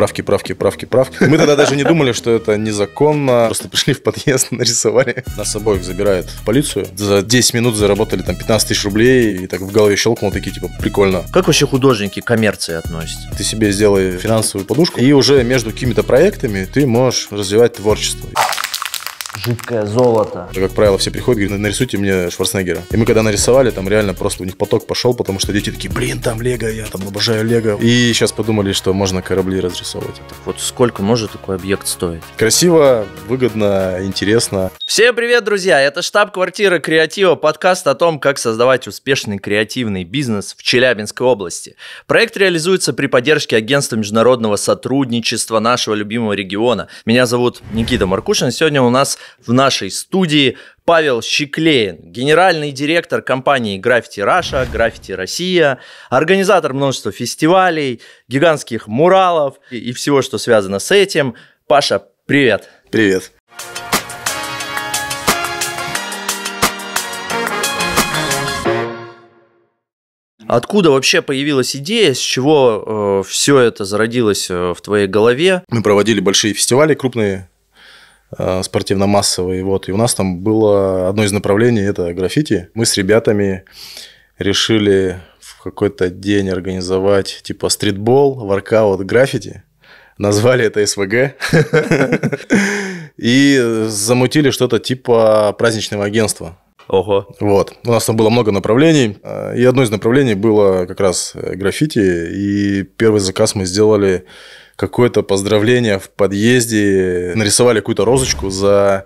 правки, правки, правки, правки. Мы тогда даже не думали, что это незаконно. Просто пришли в подъезд, нарисовали. Нас с собой забирает в полицию. За 10 минут заработали там 15 тысяч рублей. И так в голове щелкнуло, такие типа, прикольно. Как вообще художники к коммерции относятся? Ты себе сделай финансовую подушку. И уже между какими-то проектами ты можешь развивать творчество жидкое золото. Как правило, все приходят, и говорят, «Ну, нарисуйте мне Шварценеггера. И мы когда нарисовали, там реально просто у них поток пошел, потому что дети такие, блин, там Лего, я там обожаю Лего. И сейчас подумали, что можно корабли разрисовывать. Вот сколько может такой объект стоить? Красиво, выгодно, интересно. Всем привет, друзья! Это штаб-квартира Креатива, подкаст о том, как создавать успешный креативный бизнес в Челябинской области. Проект реализуется при поддержке Агентства международного сотрудничества нашего любимого региона. Меня зовут Никита Маркушин, сегодня у нас в нашей студии Павел Щеклеин, генеральный директор компании Graffiti Russia, Graffiti Россия, организатор множества фестивалей, гигантских муралов и всего, что связано с этим. Паша, привет! Привет! Откуда вообще появилась идея, с чего э, все это зародилось э, в твоей голове? Мы проводили большие фестивали крупные Э, спортивно-массовый. Вот. И у нас там было одно из направлений – это граффити. Мы с ребятами решили в какой-то день организовать типа стритбол, воркаут, граффити. Назвали это СВГ. И замутили что-то типа праздничного агентства. Ого. Вот. У нас там было много направлений. И одно из направлений было как раз граффити. И первый заказ мы сделали какое-то поздравление в подъезде, нарисовали какую-то розочку за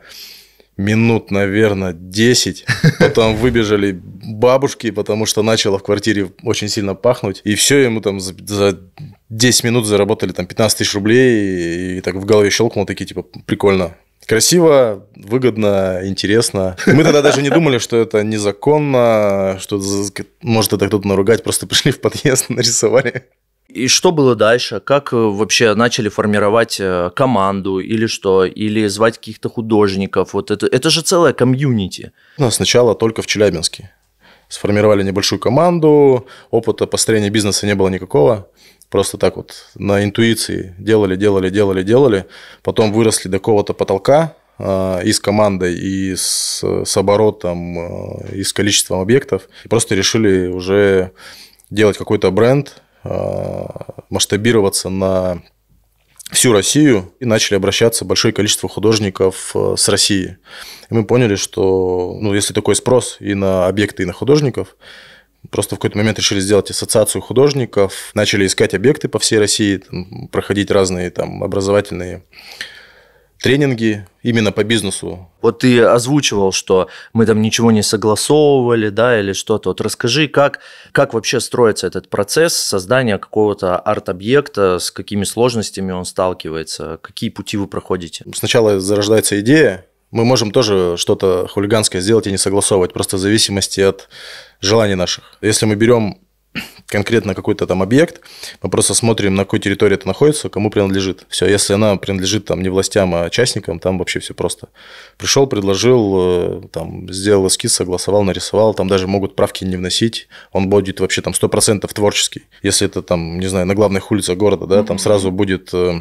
минут, наверное, 10. Потом выбежали бабушки, потому что начало в квартире очень сильно пахнуть. И все, ему там за, за 10 минут заработали там 15 тысяч рублей. И, и так в голове щелкнуло, такие типа, прикольно. Красиво, выгодно, интересно. Мы тогда даже не думали, что это незаконно, что может это кто-то наругать. Просто пришли в подъезд, нарисовали и что было дальше? Как э, вообще начали формировать э, команду или что? Или звать каких-то художников? Вот это, это же целая комьюнити. Ну, сначала только в Челябинске. Сформировали небольшую команду, опыта построения бизнеса не было никакого. Просто так вот на интуиции делали, делали, делали, делали. Потом выросли до какого-то потолка, э, и с командой, и с, с оборотом, и с количеством объектов. И просто решили уже делать какой-то бренд, Э, масштабироваться на всю Россию и начали обращаться большое количество художников э, с России. И мы поняли, что ну, если такой спрос и на объекты, и на художников, просто в какой-то момент решили сделать ассоциацию художников, начали искать объекты по всей России, там, проходить разные там образовательные тренинги именно по бизнесу. Вот ты озвучивал, что мы там ничего не согласовывали, да, или что-то. Вот расскажи, как, как вообще строится этот процесс создания какого-то арт-объекта, с какими сложностями он сталкивается, какие пути вы проходите? Сначала зарождается идея, мы можем тоже что-то хулиганское сделать и не согласовывать, просто в зависимости от желаний наших. Если мы берем конкретно какой-то там объект, мы просто смотрим, на какой территории это находится, кому принадлежит. Все, если она принадлежит там не властям, а частникам, там вообще все просто. Пришел, предложил, э, там, сделал эскиз, согласовал, нарисовал, там даже могут правки не вносить, он будет вообще там 100% творческий. Если это там, не знаю, на главных улицах города, да, mm-hmm. там сразу будет э,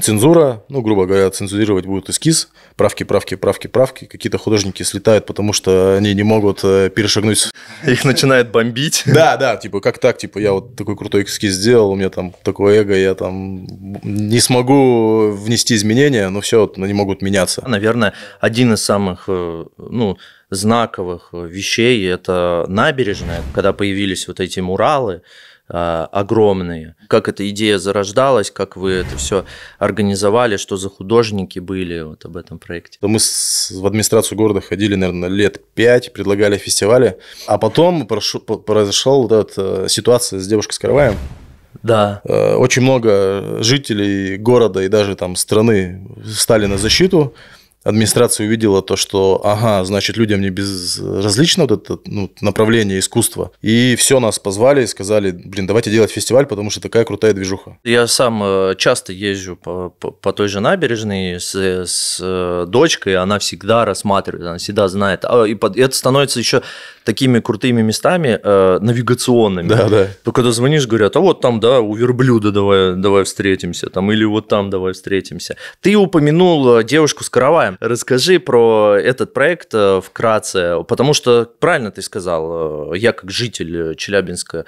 Цензура, ну, грубо говоря, цензурировать будут эскиз, правки, правки, правки, правки. Какие-то художники слетают, потому что они не могут э, перешагнуть. Их начинает бомбить. Да, да, типа, как так, типа, я вот такой крутой эскиз сделал, у меня там такое эго, я там не смогу внести изменения, но все, они могут меняться. Наверное, один из самых, э, ну, знаковых э, вещей – это набережная, когда появились вот эти муралы, а, огромные. Как эта идея зарождалась, как вы это все организовали, что за художники были вот об этом проекте? Мы в администрацию города ходили, наверное, лет пять, предлагали фестивали, а потом произошел вот эта э, ситуация с девушкой с караваем. Да. Э, очень много жителей города и даже там страны стали на защиту администрация увидела то, что, ага, значит, людям не безразлично вот это ну, направление искусства. И все, нас позвали и сказали, блин, давайте делать фестиваль, потому что такая крутая движуха. Я сам э, часто езжу по, по, по той же набережной с, с э, дочкой, она всегда рассматривает, она всегда знает. А, и это становится еще такими крутыми местами э, навигационными. Да, да. То когда звонишь, говорят, а вот там, да, у верблюда давай, давай встретимся, там, или вот там давай встретимся. Ты упомянул э, девушку с караваем. Расскажи про этот проект э, вкратце, потому что, правильно ты сказал, э, я как житель э, Челябинска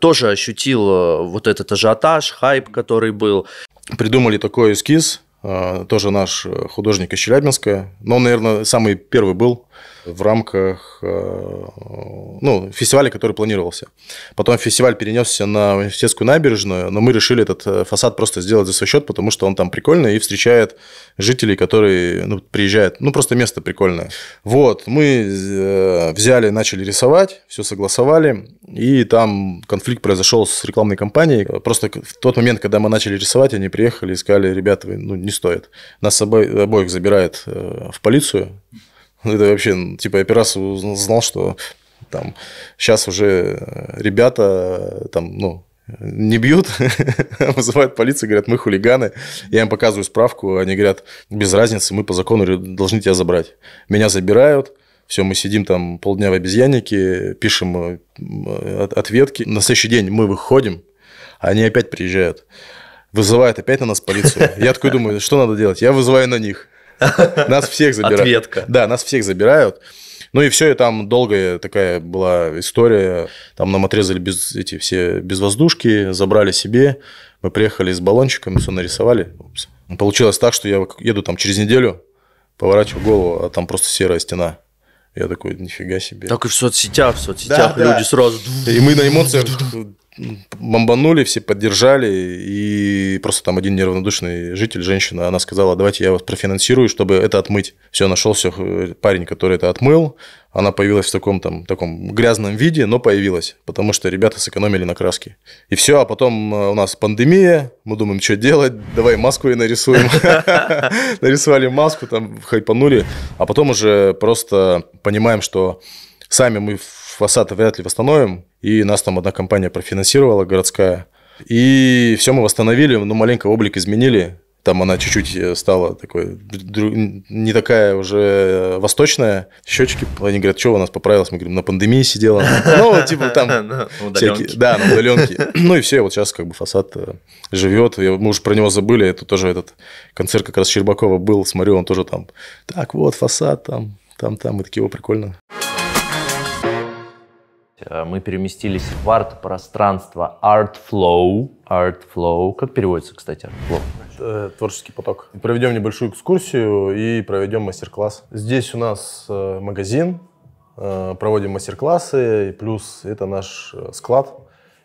тоже ощутил вот этот ажиотаж, хайп, который был. Придумали такой эскиз, тоже наш художник из Челябинска, но он, наверное, самый первый был в рамках э, ну, фестиваля, который планировался. Потом фестиваль перенесся на университетскую набережную, но мы решили этот э, фасад просто сделать за свой счет, потому что он там прикольный и встречает жителей, которые ну, приезжают. Ну, просто место прикольное. Вот, мы э, взяли, начали рисовать, все согласовали, и там конфликт произошел с рекламной компанией. Просто в тот момент, когда мы начали рисовать, они приехали и сказали, ребята, ну, не стоит. Нас обоих забирает в полицию, ну, это вообще, типа, я первый раз узнал, что там сейчас уже э, ребята э, там, ну, не бьют, вызывают полицию, говорят, мы хулиганы. Я им показываю справку, они говорят, без разницы, мы по закону должны тебя забрать. Меня забирают, все, мы сидим там полдня в обезьяннике, пишем э, ответки. На следующий день мы выходим, они опять приезжают. Вызывают опять на нас полицию. Я такой думаю, что надо делать? Я вызываю на них. Нас всех забирают. Ответка. Да, нас всех забирают. Ну и все, и там долгая такая была история. Там нам отрезали без, эти все безвоздушки, забрали себе. Мы приехали с баллончиком, все нарисовали. Упс. Ну, получилось так, что я еду там через неделю, поворачиваю голову, а там просто серая стена. Я такой, нифига себе. Так и в соцсетях, в соцсетях да, люди да. сразу... И мы на эмоциях бомбанули, все поддержали, и просто там один неравнодушный житель, женщина, она сказала, давайте я вас профинансирую, чтобы это отмыть. Все, нашел нашелся э, парень, который это отмыл, она появилась в таком там таком грязном виде, но появилась, потому что ребята сэкономили на краске. И все, а потом э, у нас пандемия, мы думаем, что делать, давай маску и нарисуем. Нарисовали маску, там хайпанули, а потом уже просто понимаем, что сами мы фасад вряд ли восстановим. И нас там одна компания профинансировала, городская. И все мы восстановили, но ну, маленько облик изменили. Там она чуть-чуть э, стала такой, не такая уже э, восточная. Щечки, они говорят, что у нас поправилось? Мы говорим, на пандемии сидела. Ну, типа там... Всякие, да, на удаленке. Ну и все, вот сейчас как бы фасад э, живет. Мы уже про него забыли. Это тоже этот концерт как раз Щербакова был. Смотрю, он тоже там, так вот, фасад там, там, там. И такие, о, прикольно. Прикольно. Э, мы переместились в арт-пространство Art Flow. Art Flow. Как переводится, кстати, Art Flow? Э, творческий поток. Проведем небольшую экскурсию и проведем мастер-класс. Здесь у нас э, магазин, проводим мастер-классы, плюс это наш склад,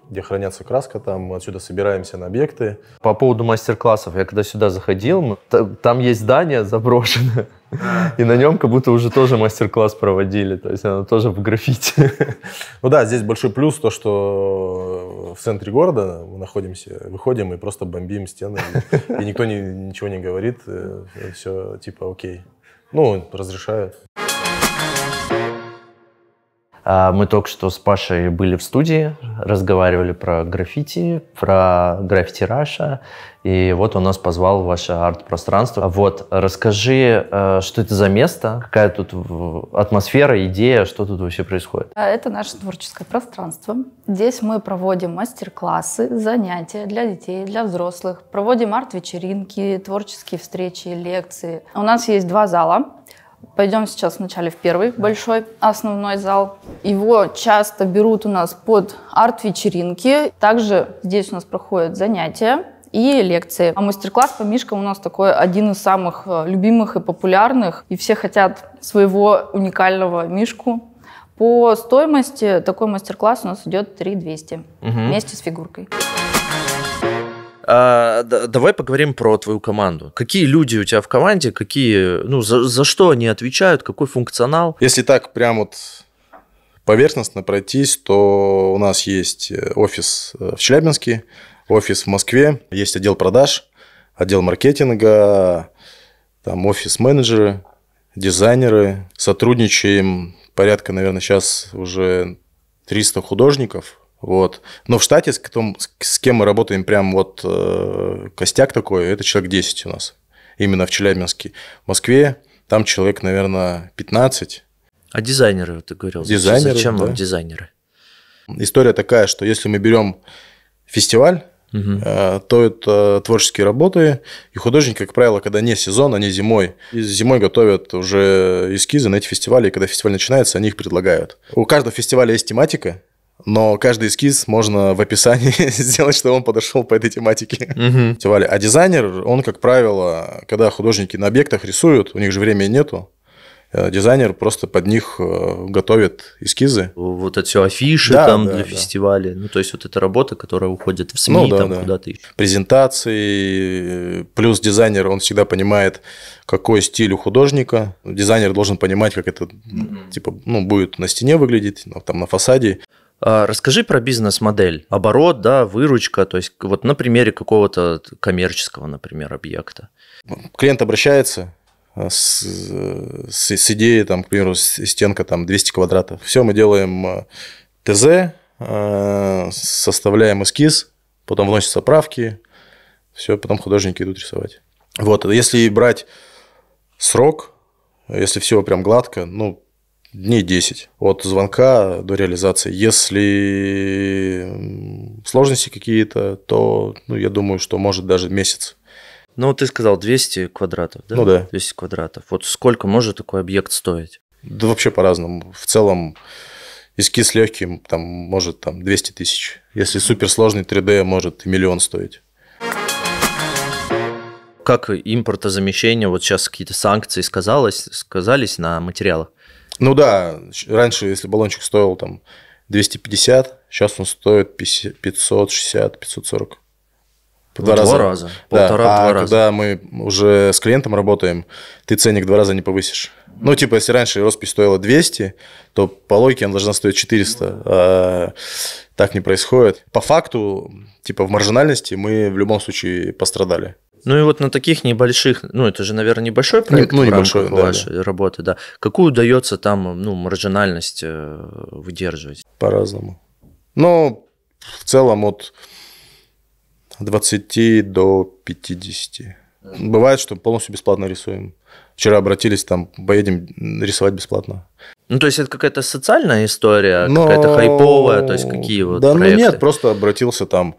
где хранятся краска, там отсюда собираемся на объекты. По поводу мастер-классов, я когда сюда заходил, там есть здание заброшенное, а. И на нем как будто уже тоже мастер-класс проводили, то есть она тоже в граффити. Ну да, здесь большой плюс то, что в центре города мы находимся, выходим и просто бомбим стены, и никто ничего не говорит, э, все типа окей. Ну, разрешают. А, мы только что с Пашей были в студии, разговаривали про граффити, про граффити Раша, и вот он нас позвал в ваше арт-пространство. А вот, расскажи, э, что это за место, какая тут атмосфера, идея, что тут вообще происходит? А, это наше творческое пространство. Здесь мы проводим мастер-классы, занятия для детей, для взрослых, проводим арт-вечеринки, творческие встречи, лекции. У нас есть два зала. Пойдем сейчас вначале в первый большой основной зал. Его часто берут у нас под арт-вечеринки. Также здесь у нас проходят занятия и лекции. А мастер-класс по мишкам у нас такой один из самых э, любимых и популярных. И все хотят своего уникального мишку. По стоимости такой мастер-класс у нас идет 3200 угу. вместе с фигуркой. А, да, давай поговорим про твою команду. Какие люди у тебя в команде, какие, ну, за, за что они отвечают, какой функционал? Если так прям вот поверхностно пройтись, то у нас есть э, офис э, в Челябинске, офис в Москве, есть отдел продаж, отдел маркетинга, там офис-менеджеры, дизайнеры. Сотрудничаем порядка, наверное, сейчас уже 300 художников вот. Но в штате, с, том, с кем мы работаем, прям вот э, костяк такой, это человек 10 у нас. Именно в Челябинске. В Москве там человек, наверное, 15. А дизайнеры, ты говорил. Дизайнеры, Зачем да. вам дизайнеры? История такая, что если мы берем фестиваль, угу. э, то это творческие работы. И художники, как правило, когда не сезон, они зимой. И зимой готовят уже эскизы на эти фестивали. И когда фестиваль начинается, они их предлагают. У каждого фестиваля есть тематика но каждый эскиз можно в описании сделать, что он подошел по этой тематике. Угу. Фестиваля. А дизайнер, он, как правило, когда художники на объектах рисуют, у них же времени нету, э, дизайнер просто под них э, готовит эскизы. Вот это все афиши да, там да, для да. фестиваля. Ну, то есть, вот эта работа, которая уходит в СМИ, ну, да, там да. куда-то Презентации. Плюс дизайнер, он всегда понимает, какой стиль у художника. Дизайнер должен понимать, как это, mm-hmm. типа, ну, будет на стене выглядеть, там, на фасаде. А, расскажи про бизнес-модель, оборот, да, выручка, то есть вот на примере какого-то коммерческого, например, объекта. Клиент обращается, а, с, с, с идеей, там, к примеру, стенка там 200 квадратов. Все, мы делаем а, ТЗ, составляем эскиз, потом вносятся правки, все, потом художники идут рисовать. Вот, если брать срок, если все прям гладко, ну, дней 10 от звонка до реализации. Если сложности какие-то, то, ну, я думаю, что может даже месяц. Ну, ты сказал 200 квадратов, да? Ну да. 200 квадратов. Вот сколько может такой объект стоить? Да вообще по-разному. В целом эскиз легкий, там, может там 200 тысяч. Если суперсложный 3D, может миллион стоить как импортозамещение, вот сейчас какие-то санкции сказалось, сказались на материалах? Ну да, раньше, если баллончик стоил там 250, сейчас он стоит 560, 540. По два, два раза. раза. Полтора, да. два а раза. когда мы уже с клиентом работаем, ты ценник два раза не повысишь. Ну, типа, если раньше роспись стоила 200, то по логике она должна стоить 400. А, так не происходит. По факту, типа, в маржинальности мы в любом случае пострадали. Ну и вот на таких небольших, ну это же, наверное, небольшой ну, проект ну, небольшой, да, вашей да. работы, да. Какую удается там, ну, маржинальность э, выдерживать? По-разному. Но ну, в целом от 20 до 50. Бывает, что полностью бесплатно рисуем. Вчера обратились, там, поедем рисовать бесплатно. Ну, то есть это какая-то социальная история, Но... какая-то хайповая, то есть какие вот Да, ну проекты? ну нет, просто обратился там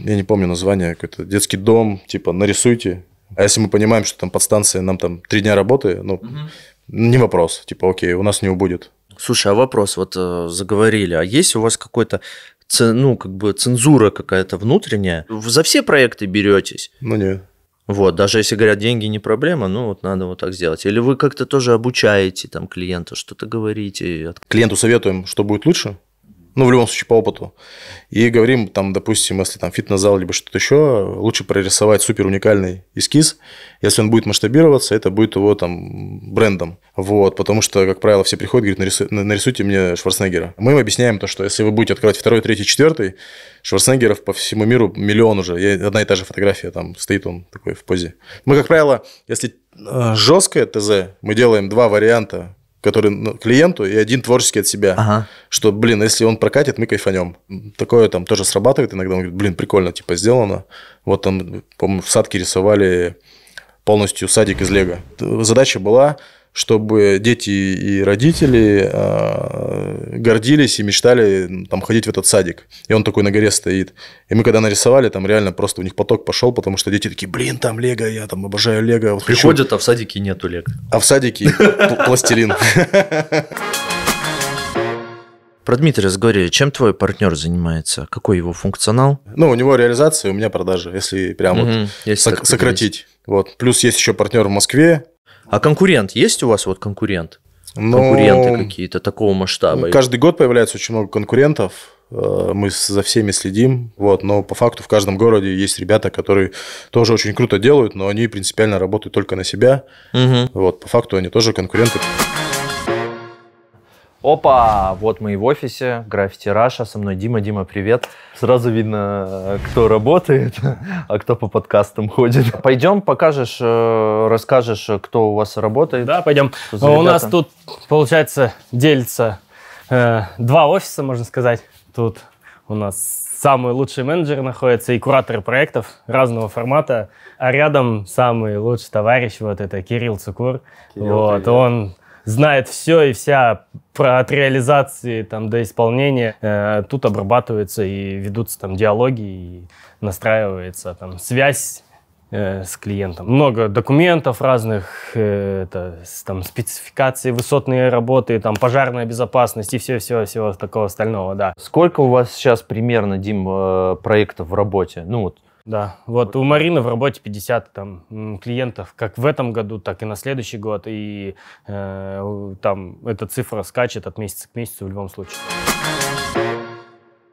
я не помню название, какой-то детский дом, типа нарисуйте. А если мы понимаем, что там подстанция, нам там три дня работы, ну, угу. не вопрос, типа, окей, у нас не убудет. Слушай, а вопрос, вот э, заговорили, а есть у вас какой-то ну, как бы цензура какая-то внутренняя. Вы за все проекты беретесь? Ну, нет. Вот, даже если говорят, деньги не проблема, ну вот надо вот так сделать. Или вы как-то тоже обучаете там клиента, что-то говорите? Клиенту советуем, что будет лучше, ну, в любом случае, по опыту. И говорим, там, допустим, если там фитнес-зал, либо что-то еще, лучше прорисовать супер уникальный эскиз. Если он будет масштабироваться, это будет его там брендом. Вот, потому что, как правило, все приходят и говорят, нарисуй, нарисуйте мне Шварценеггера. Мы им объясняем то, что если вы будете открывать второй, третий, четвертый, Шварценеггеров по всему миру миллион уже. одна и та же фотография, там стоит он такой в позе. Мы, как правило, если э, жесткое ТЗ, мы делаем два варианта который ну, клиенту, и один творческий от себя. Ага. Что, блин, если он прокатит, мы кайфанем. Такое там тоже срабатывает иногда. Он говорит, блин, прикольно, типа, сделано. Вот там, по-моему, в садке рисовали полностью садик из лего. Задача была чтобы дети и родители а, гордились и мечтали там ходить в этот садик. И он такой на горе стоит. И мы когда нарисовали, там реально просто у них поток пошел, потому что дети такие, блин, там лего, я там обожаю лего. Вот Приходят, хочу. а в садике нету лего. А в садике пластилин. Про Дмитрия заговорили. Чем твой партнер занимается? Какой его функционал? Ну, у него реализация, у меня продажи, если прям угу, вот сок- сократить. Вот. Плюс есть еще партнер в Москве, а конкурент есть у вас вот конкурент? Но... Ну, конкуренты какие-то такого масштаба? Каждый год появляется очень много конкурентов. Э, мы за всеми следим, вот, но по факту в каждом городе есть ребята, которые тоже очень круто делают, но они принципиально работают только на себя. Угу. Вот, по факту они тоже конкуренты. Опа, вот мы и в офисе, граффити Раша, со мной Дима. Дима, привет. Сразу видно, э, кто работает, а кто по подкастам ходит. Пойдем, покажешь, э, расскажешь, э, кто у вас работает. Да, пойдем. Ну, у нас тут, получается, делится э, два офиса, можно сказать. Тут у нас самый лучший менеджер находится, и кураторы проектов разного формата. А рядом самый лучший товарищ, вот это Кирилл Цукур. Кирилл, вот, привет. он знает все и вся про от реализации там, до исполнения. Э, тут обрабатываются и ведутся там диалоги, и настраивается там связь э, с клиентом. Много документов разных, э, это, там, спецификации, высотные работы, там, пожарная безопасность и все-все-все такого остального, да. Сколько у вас сейчас примерно, Дим, э, проектов в работе? Ну, вот да, вот у Марины в работе 50 там клиентов, как в этом году, так и на следующий год, и э, там эта цифра скачет от месяца к месяцу в любом случае.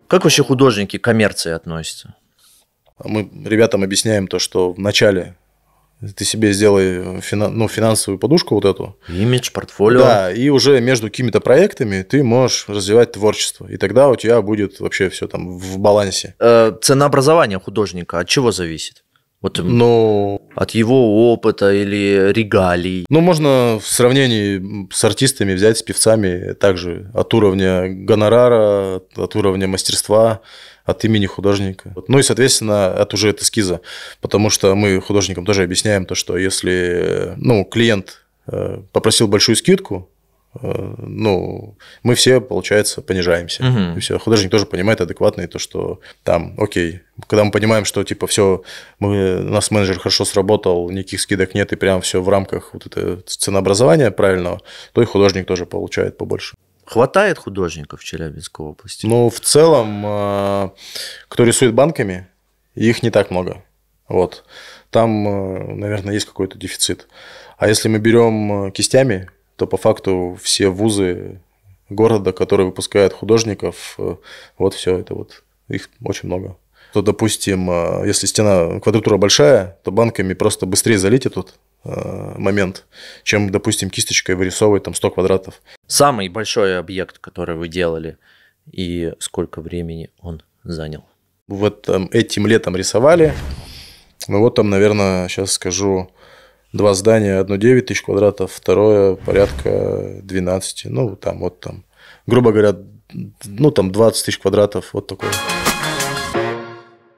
Как вообще художники к коммерции относятся? А мы ребятам объясняем то, что в начале ты себе сделай э, финан, ну, финансовую подушку вот эту. Имидж, портфолио. Да, и уже между какими-то проектами ты можешь развивать творчество. И тогда у тебя будет вообще все там в балансе. Э, цена художника от чего зависит? Вот эм, Но... Ну, от его опыта или регалий. Ну, можно в сравнении с артистами взять, с певцами также от уровня гонорара, от уровня мастерства от имени художника. Ну и, соответственно, от уже от эскиза, потому что мы художникам тоже объясняем то, что если ну, клиент э, попросил большую скидку, э, ну, мы все, получается, понижаемся. Угу. И все. Художник тоже понимает адекватно и то, что там, окей, когда мы понимаем, что типа все, мы, нас менеджер хорошо сработал, никаких скидок нет, и прям все в рамках вот этого ценообразования правильного, то и художник тоже получает побольше. Хватает художников в Челябинской области? Ну, в целом, а, кто рисует банками, их не так много. Вот. Там, а, наверное, есть какой-то дефицит. А если мы берем а, кистями, то по факту все вузы города, которые выпускают художников, вот все это вот. Их очень много. То, допустим, если стена, квадратура большая, то банками просто быстрее залить тут Э, момент, чем, допустим, кисточкой вырисовывать там 100 квадратов. Самый большой объект, который вы делали, и сколько времени он занял? Вот там, этим летом рисовали. Ну вот там, наверное, сейчас скажу, два здания, одно 9 тысяч квадратов, второе порядка 12. Ну, там вот там, грубо говоря, ну там 20 тысяч квадратов, вот такой.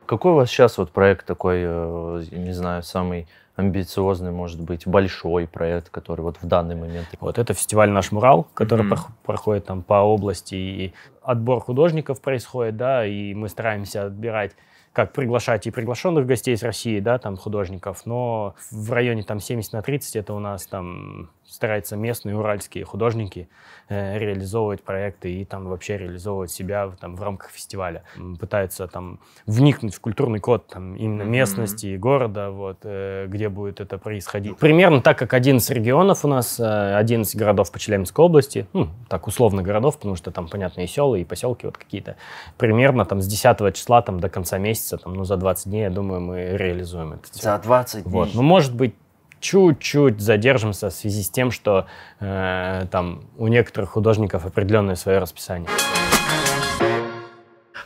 Какой у вас сейчас вот проект такой, э, не знаю, самый амбициозный, может быть, большой проект, который вот в данный момент. Вот это фестиваль «Наш мурал», который mm-hmm. проходит там по области, и отбор художников происходит, да, и мы стараемся отбирать как приглашать и приглашенных гостей из России, да, там художников, но в районе там 70 на 30 это у нас там стараются местные уральские художники э, реализовывать проекты и там вообще реализовывать себя там, в рамках фестиваля. Пытаются там вникнуть в культурный код там, именно местности и города, вот, э, где будет это происходить. Примерно так, как 11 регионов у нас, 11 э, городов по Челябинской области, ну, так условно городов, потому что там, понятно, и села, и поселки вот какие-то. Примерно там с 10 числа там, до конца месяца, там, ну, за 20 дней, я думаю, мы реализуем это. За 20 дней? Вот. Ну, может быть, чуть-чуть задержимся в связи с тем, что э, там у некоторых художников определенное свое расписание.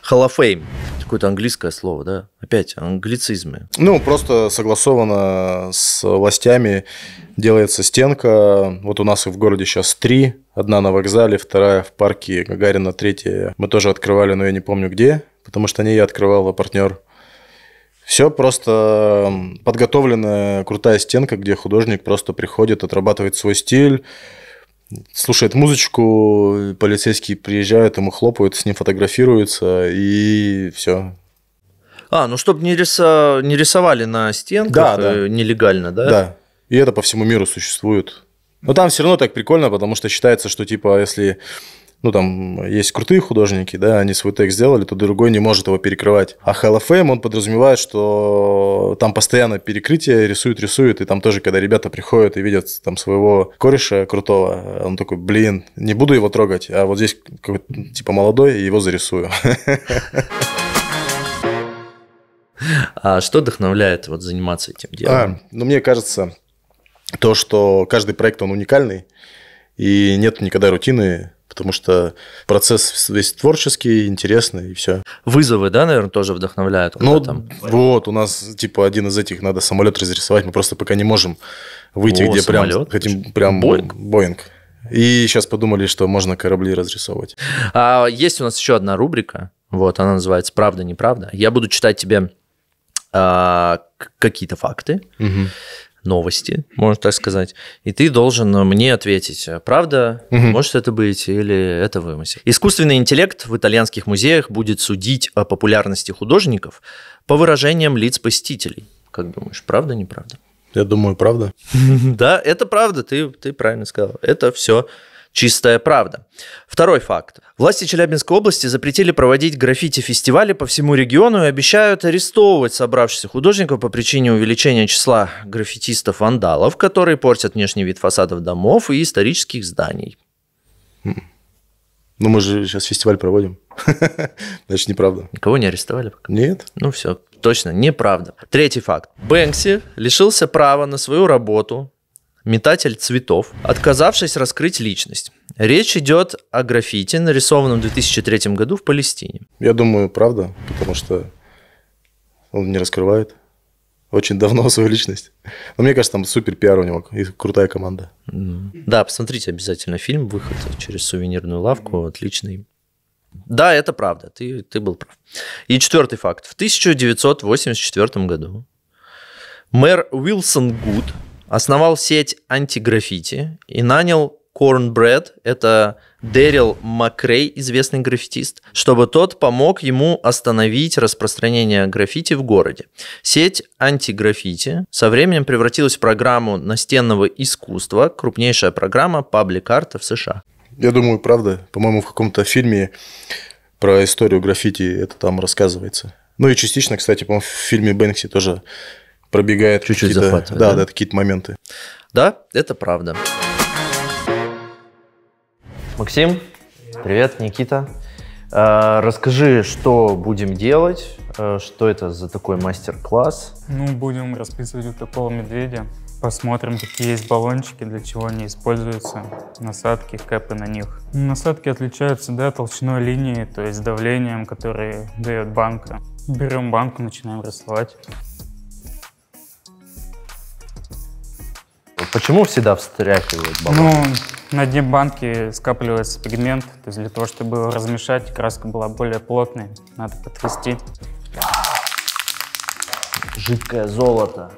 Hall of Fame. Какое-то английское слово, да? Опять англицизмы. Ну, просто согласовано с властями делается стенка. Вот у нас их в городе сейчас три. Одна на вокзале, вторая в парке Гагарина, третья мы тоже открывали, но я не помню где, потому что не я открывал, а партнер. Все просто подготовленная крутая стенка, где художник просто приходит, отрабатывает свой стиль, слушает музычку, полицейские приезжают, ему хлопают, с ним фотографируются, и все. А, ну чтобы не, риса... не рисовали на стенках да, э, да. нелегально, да? Да. И это по всему миру существует. Но там все равно так прикольно, потому что считается, что типа а если ну, там есть крутые художники, да, они свой текст сделали, то другой не может его перекрывать. А Hall of Fame, он подразумевает, что там постоянно перекрытие, рисуют, рисуют, и там тоже, когда ребята приходят и видят там своего кореша крутого, он такой, блин, не буду его трогать, а вот здесь какой-то типа молодой, его зарисую. А что вдохновляет вот заниматься этим а, делом? А, ну, мне кажется, то, что каждый проект, он уникальный, и нет никогда рутины, потому что процесс весь творческий, интересный и все. Вызовы, да, наверное, тоже вдохновляют? Ну, там... вот, у нас, типа, один из этих надо самолет разрисовать, мы просто пока не можем выйти, О, где самолет? прям хотим прям... Боинг? Боинг. И сейчас подумали, что можно корабли разрисовывать. А, есть у нас еще одна рубрика, вот, она называется «Правда, неправда». Я буду читать тебе а, какие-то факты, угу новости, можно так сказать, и ты должен мне ответить, «А правда, угу. может это быть или это вымысел. Искусственный интеллект в итальянских музеях будет судить о популярности художников по выражениям лиц посетителей. Как думаешь, правда, неправда? Я думаю, правда. Да, это правда, ты, ты правильно сказал. Это все чистая правда. Второй факт. Власти Челябинской области запретили проводить граффити-фестивали по всему региону и обещают арестовывать собравшихся художников по причине увеличения числа граффитистов-вандалов, которые портят внешний вид фасадов домов и исторических зданий. Хм. Ну, мы же сейчас фестиваль проводим. Значит, неправда. Никого не арестовали пока? Нет. Ну, все, точно, неправда. Третий факт. Бэнкси лишился права на свою работу, метатель цветов, отказавшись раскрыть личность. Речь идет о граффити, нарисованном в 2003 году в Палестине. Я думаю, правда, потому что он не раскрывает очень давно свою личность. Но мне кажется, там супер пиар у него и крутая команда. Да, посмотрите обязательно фильм «Выход через сувенирную лавку». Отличный. Да, это правда, ты, ты был прав. И четвертый факт. В 1984 году мэр Уилсон Гуд основал сеть антиграффити и нанял Корнбред, это Дэрил Макрей, известный граффитист, чтобы тот помог ему остановить распространение граффити в городе. Сеть антиграффити со временем превратилась в программу настенного искусства, крупнейшая программа паблик-арта в США. Я думаю, правда, по-моему, в каком-то фильме про историю граффити это там рассказывается. Ну и частично, кстати, по-моему, в фильме Бэнкси тоже пробегает. Чуть-чуть захватывает. Да, да, да то моменты. Да, это правда. Максим, привет, Никита. А, расскажи, что будем делать, а, что это за такой мастер-класс? Ну, будем расписывать вот такого медведя. Посмотрим, какие есть баллончики, для чего они используются, насадки, кэпы на них. Насадки отличаются, да, толщиной линии, то есть давлением, которое дает банка. Берем банку, начинаем рисовать. Почему всегда встряхивают баллон? Ну, на дне банки скапливается пигмент, то есть для того, чтобы его размешать, краска была более плотной, надо подвести. Жидкое золото.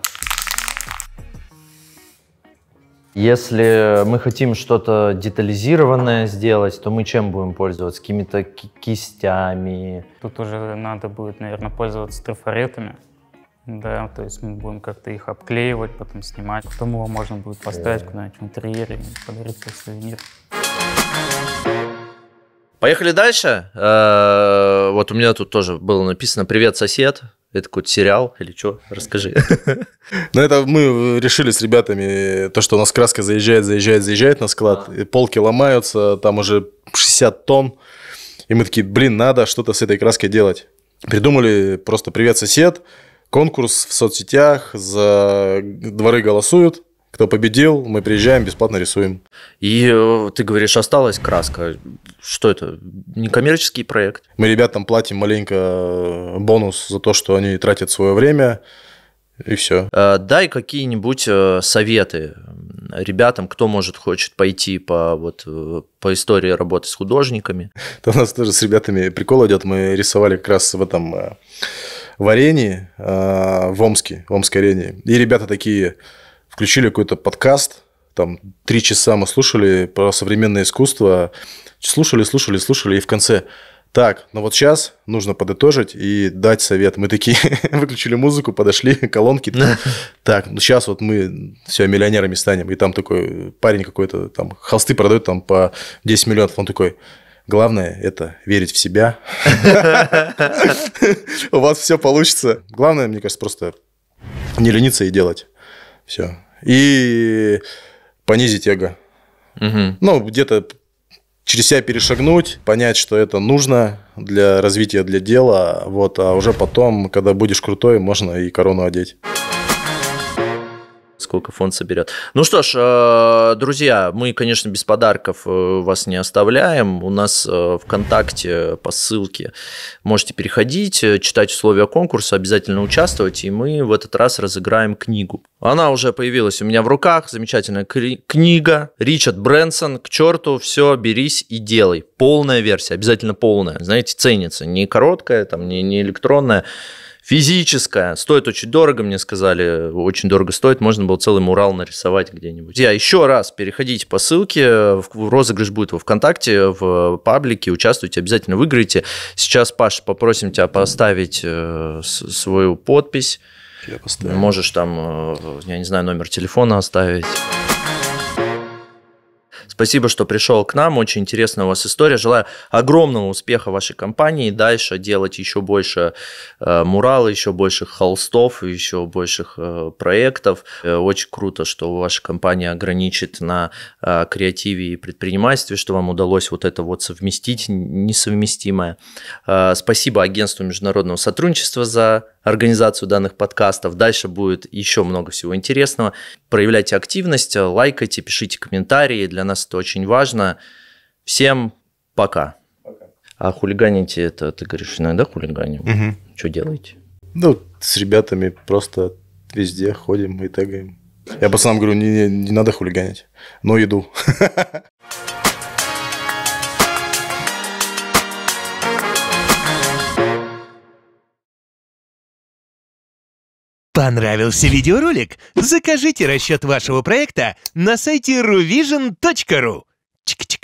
Если мы хотим что-то детализированное сделать, то мы чем будем пользоваться? Какими-то кистями? Тут уже надо будет, наверное, пользоваться трафаретами. Да, то есть мы будем как-то их обклеивать, потом снимать. Потом его можно будет поставить куда-нибудь в интерьере, подарить как сувенир. Поехали дальше. Э, вот у меня тут тоже было написано «Привет, сосед». Это какой-то сериал или что? Расскажи. Ну, это мы решили с ребятами, то, что у нас краска заезжает, заезжает, заезжает на склад, полки ломаются, там уже 60 тонн. И мы такие, блин, надо что-то с этой краской делать. Придумали просто «Привет, сосед», конкурс в соцсетях, за дворы голосуют, кто победил, мы приезжаем, бесплатно рисуем. И э, ты говоришь, осталась краска. Что это? Некоммерческий проект? Мы ребятам платим маленько э, бонус за то, что они тратят свое время, и все. Э, дай какие-нибудь советы ребятам, кто может хочет пойти по вот по истории работы с художниками. Это у нас тоже с ребятами прикол идет. Мы рисовали как раз в этом в арене, а, в Омске, в Омской арене. И ребята такие включили какой-то подкаст, там три часа мы слушали про современное искусство, слушали, слушали, слушали, и в конце так, ну вот сейчас нужно подытожить и дать совет. Мы такие выключили музыку, подошли, колонки. так, ну сейчас вот мы все миллионерами станем. И там такой парень какой-то, там холсты продает там по 10 миллионов. Он такой, Главное – это верить в себя. У вас все получится. Главное, мне кажется, просто не лениться и делать. Все. И понизить эго. Ну, где-то через себя перешагнуть, понять, что это нужно для развития, для дела, вот, а уже потом, когда будешь крутой, можно и корону одеть сколько фонд соберет. Ну что ж, э, друзья, мы, конечно, без подарков э, вас не оставляем. У нас э, ВКонтакте по ссылке можете переходить, читать условия конкурса, обязательно участвовать, и мы в этот раз разыграем книгу. Она уже появилась у меня в руках, замечательная книга Ричард Брэнсон «К черту все, берись и делай». Полная версия, обязательно полная, знаете, ценится, не короткая, там, не, не электронная, Физическая. Стоит очень дорого, мне сказали. Очень дорого стоит. Можно было целый мурал нарисовать где-нибудь. Я еще раз переходите по ссылке. в Розыгрыш будет во ВКонтакте, в паблике. Участвуйте, обязательно выиграйте Сейчас, Паш, попросим тебя поставить э, свою подпись. Я поставлю. Можешь там, э, я не знаю, номер телефона оставить. Спасибо, что пришел к нам. Очень интересная у вас история. Желаю огромного успеха вашей компании. Дальше делать еще больше э, мурала, еще больше холстов, еще больших э, проектов. Э, очень круто, что ваша компания ограничит на э, креативе и предпринимательстве, что вам удалось вот это вот совместить несовместимое. Э, спасибо агентству международного сотрудничества за организацию данных подкастов. Дальше будет еще много всего интересного. Проявляйте активность, лайкайте, пишите комментарии. Для нас это очень важно. Всем пока. пока. А хулиганите это, ты говоришь, иногда хулиганим. Угу. Что делаете? Ну, с ребятами просто везде ходим и тегаем. Я пацанам говорю, не, не, не надо хулиганить, но иду. Понравился видеоролик? Закажите расчет вашего проекта на сайте ruvision.ru. Чик-чик.